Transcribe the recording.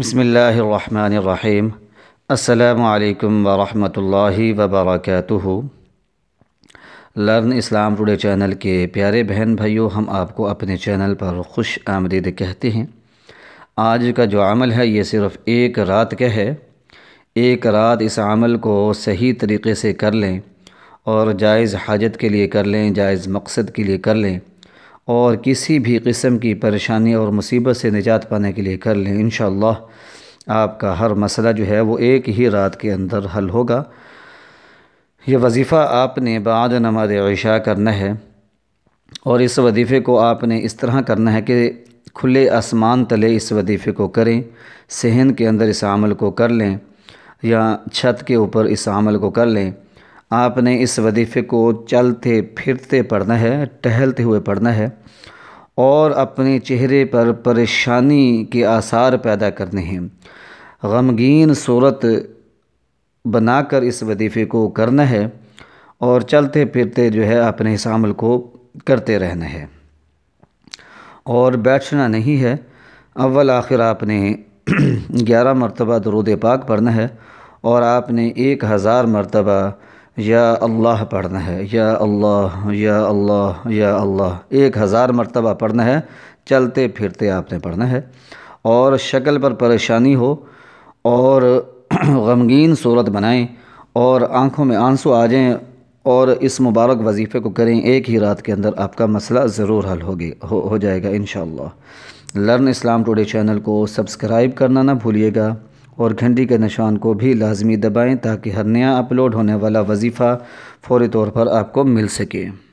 बसमीम् अल्लाम वरहमतुल्लाहि वबरकatuhu लर्न इस्लाम टुडे चैनल के प्यारे बहन भाइयों हम आपको अपने चैनल पर खुश आमदीद कहते हैं आज का जो अमल है ये सिर्फ़ एक रात का है एक रात इस अमल को सही तरीके से कर लें और जायज़ हाजत के लिए कर लें जायज़ मकसद के लिए कर लें और किसी भी किस्म की परेशानी और मुसीबत से निजात पाने के लिए कर लें इन आपका हर मसला जो है वो एक ही रात के अंदर हल होगा यह वजीफ़ा आपने बाद नमाज ऐशा करना है और इस वजीफ़े को आपने इस तरह करना है कि खुले आसमान तले इस वजीफ़े को करें सहन के अंदर इस अमल को कर लें या छत के ऊपर इस अमल को कर लें आपने इस वजीफ़े को चलते फिरते पढ़ना है टहलते हुए पढ़ना है और अपने चेहरे पर परेशानी के आसार पैदा करने हैं गमगीन सूरत बनाकर इस वजीफ़े को करना है और चलते फिरते जो है अपने इस अमल को करते रहना है और बैठना नहीं है अव्वल आखिर आपने ग्यारह मरतबा दरूद पाक पढ़ना है और आपने एक हज़ार मरतबा या अल्लाह पढ़ना है या अल्लाह या अल्लाह या अल्लाह एक हज़ार मरतबा पढ़ना है चलते फिरते आपने पढ़ना है और शक्ल पर परेशानी हो और गमगीन सूरत बनाएं और आंखों में आंसू आ जाएं और इस मुबारक वजीफ़े को करें एक ही रात के अंदर आपका मसला ज़रूर हल होगी हो, हो जाएगा इन लर्न इस्लाम टुडे चैनल को सब्सक्राइब करना ना भूलिएगा और घंटी के निशान को भी लाजमी दबाएँ ताकि हर नया अपलोड होने वाला वजीफ़ा फौरी तौर पर आपको मिल सके